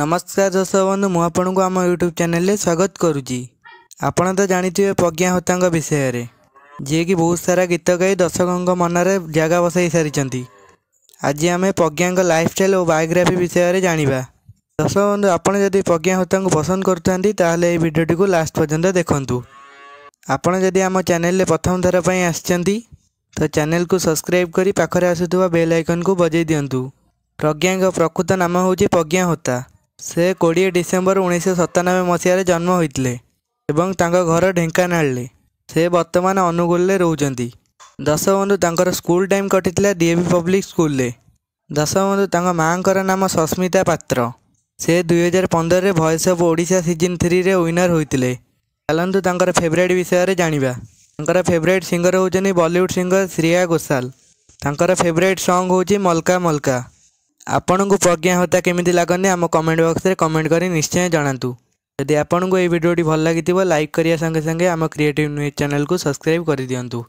नमस्कार दर्शक बंधु मुझ को आम यूट्यूब चेल स्वागत करुँ तो जानते प्रज्ञा हत्या विषय जी कि बहुत सारा गीत गाई दर्शकों मनरे जगह बसई सारी आज आम प्रज्ञा लाइफ स्टाइल और बायोग्राफी विषय में जाना दर्शक बंधु आपड़ जब प्रज्ञा हत्या पसंद करीडियोटी को लास्ट पर्यटन देखु आपत जदि आम चेल प्रथम थर पर तो चैनल को सब्सक्राइब कर पाखे आसुवा बेल आइकन को बजे दिंतु प्रज्ञा प्रकृत नाम हो प्रज्ञा होता ସେ କୋଡ଼ିଏ ଡିସେମ୍ବର ଉଣେଇଶହ ସତାନବେ ମସିହାରେ ଜନ୍ମ ହୋଇଥିଲେ ଏବଂ ତାଙ୍କ ଘର ଢେଙ୍କାନାଳରେ ସେ ବର୍ତ୍ତମାନ ଅନୁଗୁଳରେ ରହୁଛନ୍ତି ଦଶବନ୍ଧୁ ତାଙ୍କର ସ୍କୁଲ ଟାଇମ୍ କଟିଥିଲା ଡିଏଭି ପବ୍ଲିକ୍ ସ୍କୁଲରେ ଦଶବନ୍ଧୁ ତାଙ୍କ ମାଆଙ୍କର ନାମ ସସ୍ମିତା ପାତ୍ର ସେ ଦୁଇହଜାର ପନ୍ଦରରେ ଭଏସ୍ ଅଫ୍ ଓଡ଼ିଶା ସିଜନ୍ ଥ୍ରୀରେ ୱିନର୍ ହୋଇଥିଲେ ଚାଲନ୍ତୁ ତାଙ୍କର ଫେଭରାଇଟ୍ ବିଷୟରେ ଜାଣିବା ତାଙ୍କର ଫେଭରାଇଟ୍ ସିଙ୍ଗର ହେଉଛନ୍ତି ବଲିଉଡ଼ ସିଙ୍ଗର ଶ୍ରୀୟା ଘୋଷାଲ ତାଙ୍କର ଫେଭରାଇଟ୍ ସଙ୍ଗ୍ ହେଉଛି ମଲ୍କା ମଲ୍କା আপনক পজ্ঞ হতা কেমি দি লাগনি আম কমেন্ট বক্স রে কমেন্ট করি নিশ্চয় জানাতু যদি আপনক এই ভিডিওটি ভাল লাগিতিবা লাইক করিয়া সঙ্গে সঙ্গে আম ক্রিয়েটিভ নিউ চ্যানেল কো সাবস্ক্রাইব করি দিয়ন্তু